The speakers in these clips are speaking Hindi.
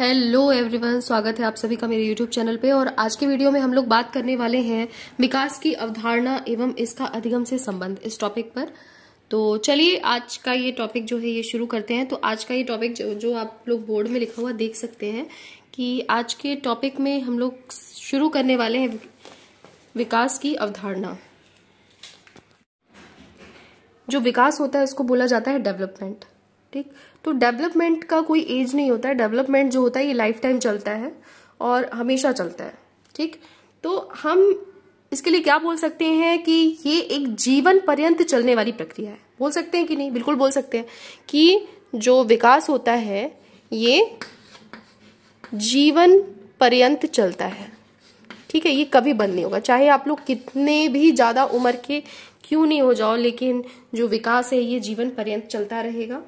हेलो एवरीवन स्वागत है आप सभी का मेरे यूट्यूब चैनल पे और आज के वीडियो में हम लोग बात करने वाले हैं विकास की अवधारणा एवं इसका अधिगम से संबंध इस टॉपिक पर तो चलिए आज का ये टॉपिक जो है ये शुरू करते हैं तो आज का ये टॉपिक जो, जो आप लोग बोर्ड में लिखा हुआ देख सकते हैं कि आज के टॉपिक में हम लोग शुरू करने वाले हैं विकास की अवधारणा जो विकास होता है उसको बोला जाता है डेवलपमेंट ठीक तो डेवलपमेंट का कोई एज नहीं होता है डेवलपमेंट जो होता है ये लाइफ टाइम चलता है और हमेशा चलता है ठीक तो हम इसके लिए क्या बोल सकते हैं कि ये एक जीवन पर्यंत चलने वाली प्रक्रिया है बोल सकते हैं कि नहीं बिल्कुल बोल सकते हैं कि जो विकास होता है ये जीवन पर्यंत चलता है ठीक है ये कभी बंद नहीं होगा चाहे आप लोग कितने भी ज़्यादा उम्र के क्यों नहीं हो जाओ लेकिन जो विकास है ये जीवन पर्यंत चलता रहेगा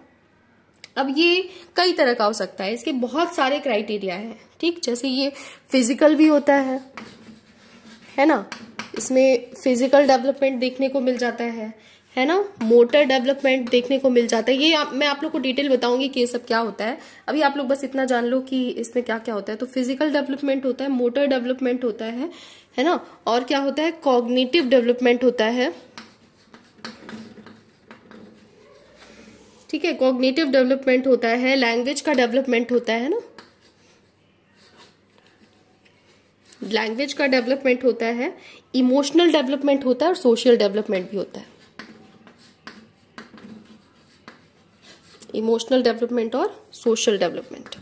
अब ये कई तरह का हो सकता है इसके बहुत सारे क्राइटेरिया है ठीक जैसे ये फिजिकल भी होता है है ना इसमें फिजिकल डेवलपमेंट देखने को मिल जाता है है ना मोटर डेवलपमेंट देखने को मिल जाता है ये आ, मैं आप लोग को डिटेल बताऊंगी कि ये सब क्या होता है अभी आप लोग बस इतना जान लो कि इसमें क्या क्या होता है तो फिजिकल डेवलपमेंट होता है मोटर डेवलपमेंट होता है है ना और क्या होता है कॉग्निटिव डेवलपमेंट होता है ठीक है कॉग्नेटिव डेवलपमेंट होता है लैंग्वेज का डेवलपमेंट होता है ना लैंग्वेज का डेवलपमेंट होता है इमोशनल डेवलपमेंट होता है और सोशल डेवलपमेंट भी होता है इमोशनल डेवलपमेंट और सोशल डेवलपमेंट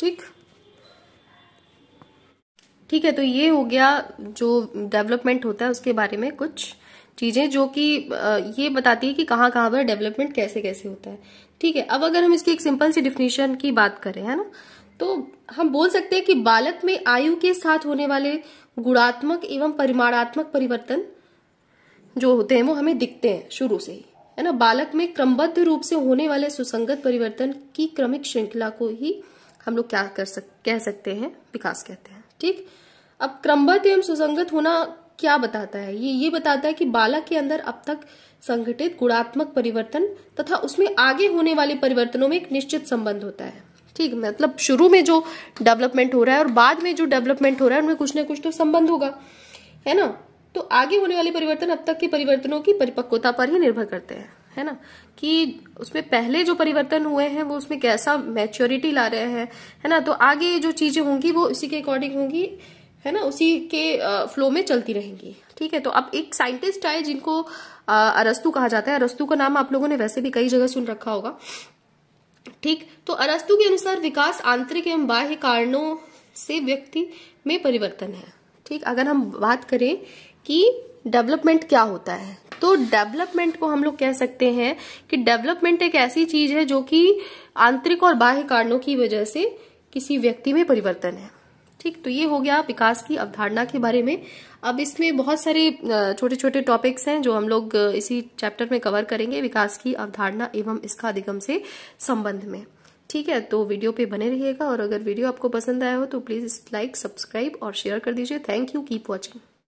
ठीक ठीक है तो ये हो गया जो डेवलपमेंट होता है उसके बारे में कुछ चीज़ें जो कि ये बताती है कि कहाँ कहाँ पर डेवलपमेंट कैसे कैसे होता है ठीक है अब अगर हम इसकी एक सिंपल सी डिफिनेशन की बात करें है ना तो हम बोल सकते हैं कि बालक में आयु के साथ होने वाले गुणात्मक एवं परिमाणात्मक परिवर्तन जो होते हैं वो हमें दिखते हैं शुरू से ही है ना बालक में क्रमबद्ध रूप से होने वाले सुसंगत परिवर्तन की क्रमिक श्रृंखला को ही हम लोग क्या कर सक कह सकते हैं विकास कहते हैं ठीक अब क्रमबद्ध एवं सुसंगत होना क्या बताता है ये ये बताता है कि बालक के अंदर अब तक संगठित गुणात्मक परिवर्तन तथा उसमें आगे होने वाले परिवर्तनों में एक निश्चित संबंध होता है ठीक मतलब शुरू में जो डेवलपमेंट हो रहा है और बाद में जो डेवलपमेंट हो रहा है उनमें कुछ ना कुछ तो संबंध होगा है ना तो आगे होने वाले परिवर्तन अब तक के परिवर्तनों की परिपक्वता पर ही निर्भर करते हैं है ना कि उसमें पहले जो परिवर्तन हुए हैं वो उसमें कैसा मैच्योरिटी ला रहे हैं है ना तो आगे जो चीजें होंगी वो इसी के अकॉर्डिंग होंगी है ना उसी के फ्लो में चलती रहेंगी ठीक है तो अब एक साइंटिस्ट आए जिनको अरस्तु कहा जाता है अरस्तु का नाम आप लोगों ने वैसे भी कई जगह सुन रखा होगा ठीक तो अरस्तु के अनुसार विकास आंतरिक एवं बाह्य कारणों से व्यक्ति में परिवर्तन है ठीक अगर हम बात करें कि डेवलपमेंट क्या होता है तो डेवलपमेंट को हम लोग कह सकते हैं कि डेवलपमेंट एक ऐसी चीज है जो कि आंतरिक और बाह्य कारणों की वजह से किसी व्यक्ति में परिवर्तन है ठीक तो ये हो गया विकास की अवधारणा के बारे में अब इसमें बहुत सारे छोटे छोटे टॉपिक्स हैं जो हम लोग इसी चैप्टर में कवर करेंगे विकास की अवधारणा एवं इसका अधिगम से संबंध में ठीक है तो वीडियो पे बने रहिएगा और अगर वीडियो आपको पसंद आया हो तो प्लीज़ लाइक सब्सक्राइब और शेयर कर दीजिए थैंक यू कीप वॉचिंग